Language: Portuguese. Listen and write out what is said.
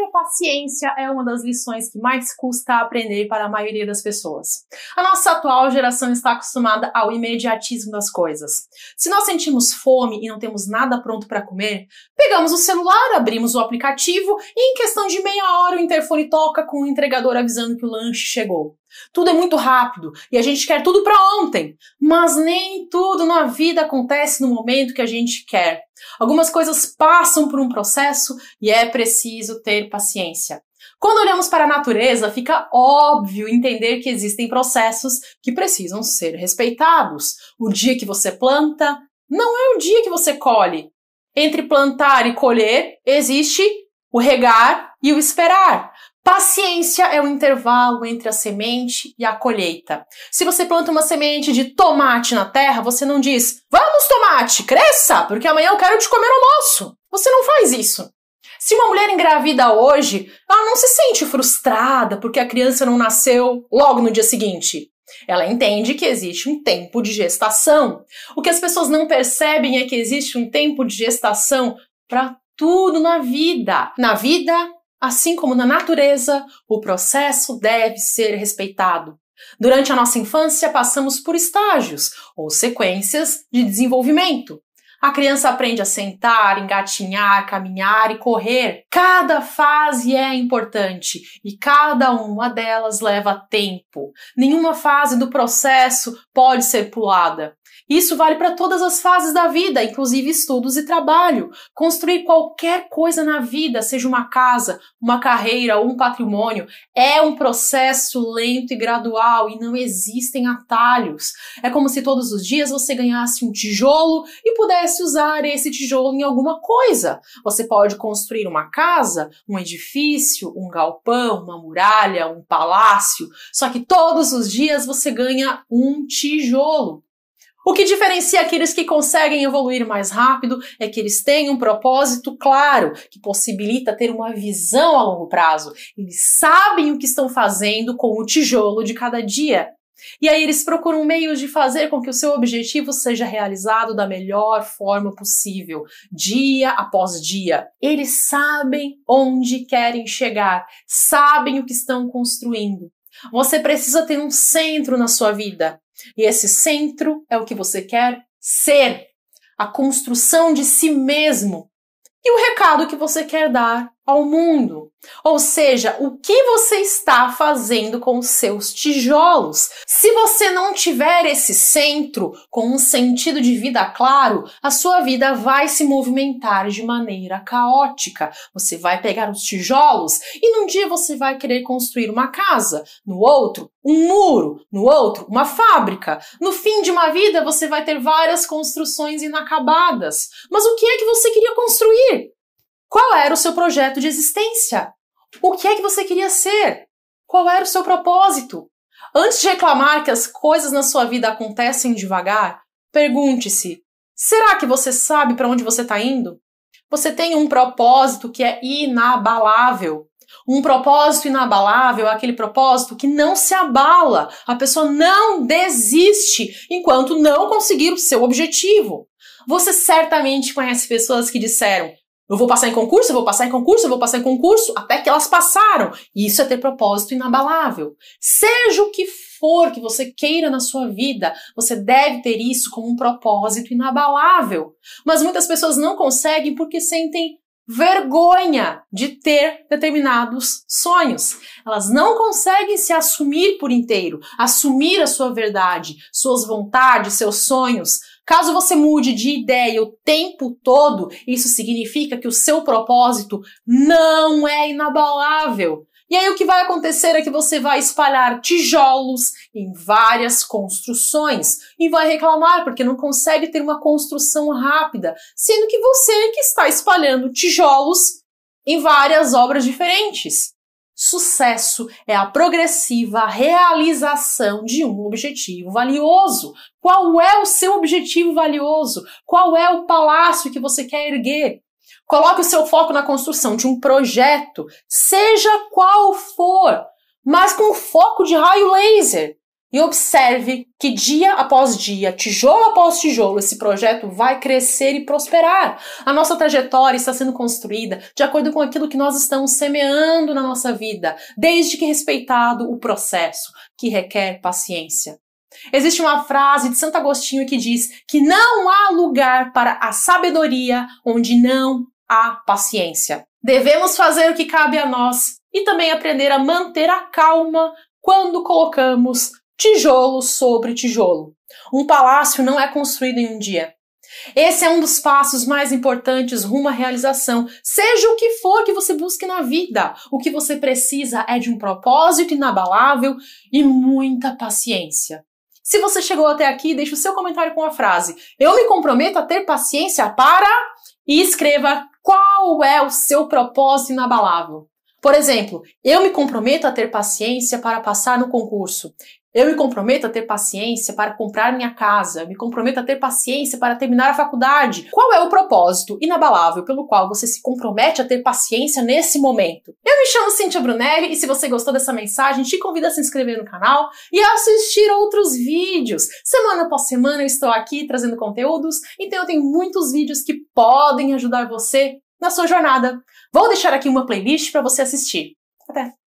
ter paciência é uma das lições que mais custa aprender para a maioria das pessoas. A nossa atual geração está acostumada ao imediatismo das coisas. Se nós sentimos fome e não temos nada pronto para comer, pegamos o celular, abrimos o aplicativo e em questão de meia hora o interfone toca com o entregador avisando que o lanche chegou. Tudo é muito rápido e a gente quer tudo para ontem, mas nem tudo na vida acontece no momento que a gente quer. Algumas coisas passam por um processo e é preciso ter paciência. Quando olhamos para a natureza, fica óbvio entender que existem processos que precisam ser respeitados. O dia que você planta não é o dia que você colhe. Entre plantar e colher existe o regar e o esperar. Paciência é o intervalo entre a semente e a colheita. Se você planta uma semente de tomate na terra, você não diz, vamos tomate, cresça, porque amanhã eu quero te comer almoço. Você não faz isso. Se uma mulher engravida hoje, ela não se sente frustrada porque a criança não nasceu logo no dia seguinte. Ela entende que existe um tempo de gestação. O que as pessoas não percebem é que existe um tempo de gestação para tudo na vida. Na vida, Assim como na natureza, o processo deve ser respeitado. Durante a nossa infância, passamos por estágios ou sequências de desenvolvimento. A criança aprende a sentar, engatinhar, caminhar e correr. Cada fase é importante e cada uma delas leva tempo. Nenhuma fase do processo pode ser pulada. Isso vale para todas as fases da vida, inclusive estudos e trabalho. Construir qualquer coisa na vida, seja uma casa, uma carreira ou um patrimônio, é um processo lento e gradual e não existem atalhos. É como se todos os dias você ganhasse um tijolo e pudesse usar esse tijolo em alguma coisa. Você pode construir uma casa, um edifício, um galpão, uma muralha, um palácio, só que todos os dias você ganha um tijolo. O que diferencia aqueles que conseguem evoluir mais rápido é que eles têm um propósito claro, que possibilita ter uma visão a longo prazo. Eles sabem o que estão fazendo com o tijolo de cada dia. E aí eles procuram meios de fazer com que o seu objetivo seja realizado da melhor forma possível, dia após dia. Eles sabem onde querem chegar, sabem o que estão construindo. Você precisa ter um centro na sua vida. E esse centro é o que você quer ser, a construção de si mesmo e o recado que você quer dar ao mundo. Ou seja, o que você está fazendo com os seus tijolos? Se você não tiver esse centro, com um sentido de vida claro, a sua vida vai se movimentar de maneira caótica. Você vai pegar os tijolos e num dia você vai querer construir uma casa, no outro, um muro, no outro, uma fábrica. No fim de uma vida, você vai ter várias construções inacabadas. Mas o que é que você queria construir? Qual era o seu projeto de existência? O que é que você queria ser? Qual era o seu propósito? Antes de reclamar que as coisas na sua vida acontecem devagar, pergunte-se: será que você sabe para onde você está indo? Você tem um propósito que é inabalável. Um propósito inabalável é aquele propósito que não se abala. A pessoa não desiste enquanto não conseguir o seu objetivo. Você certamente conhece pessoas que disseram: eu vou passar em concurso, eu vou passar em concurso, eu vou passar em concurso, até que elas passaram. E isso é ter propósito inabalável. Seja o que for que você queira na sua vida, você deve ter isso como um propósito inabalável. Mas muitas pessoas não conseguem porque sentem vergonha de ter determinados sonhos. Elas não conseguem se assumir por inteiro, assumir a sua verdade, suas vontades, seus sonhos, Caso você mude de ideia o tempo todo, isso significa que o seu propósito não é inabalável. E aí o que vai acontecer é que você vai espalhar tijolos em várias construções e vai reclamar porque não consegue ter uma construção rápida, sendo que você é que está espalhando tijolos em várias obras diferentes. Sucesso é a progressiva realização de um objetivo valioso. Qual é o seu objetivo valioso? Qual é o palácio que você quer erguer? Coloque o seu foco na construção de um projeto, seja qual for, mas com foco de raio laser. E observe que dia após dia, tijolo após tijolo, esse projeto vai crescer e prosperar. A nossa trajetória está sendo construída de acordo com aquilo que nós estamos semeando na nossa vida, desde que respeitado o processo, que requer paciência. Existe uma frase de Santo Agostinho que diz que não há lugar para a sabedoria onde não há paciência. Devemos fazer o que cabe a nós e também aprender a manter a calma quando colocamos tijolo sobre tijolo. Um palácio não é construído em um dia. Esse é um dos passos mais importantes rumo à realização. Seja o que for que você busque na vida, o que você precisa é de um propósito inabalável e muita paciência. Se você chegou até aqui, deixe o seu comentário com a frase: Eu me comprometo a ter paciência para. E escreva qual é o seu propósito inabalável. Por exemplo, eu me comprometo a ter paciência para passar no concurso. Eu me comprometo a ter paciência para comprar minha casa, me comprometo a ter paciência para terminar a faculdade. Qual é o propósito inabalável pelo qual você se compromete a ter paciência nesse momento? Eu me chamo Cintia Brunelli e se você gostou dessa mensagem, te convido a se inscrever no canal e a assistir outros vídeos. Semana após semana eu estou aqui trazendo conteúdos, então eu tenho muitos vídeos que podem ajudar você na sua jornada. Vou deixar aqui uma playlist para você assistir. Até!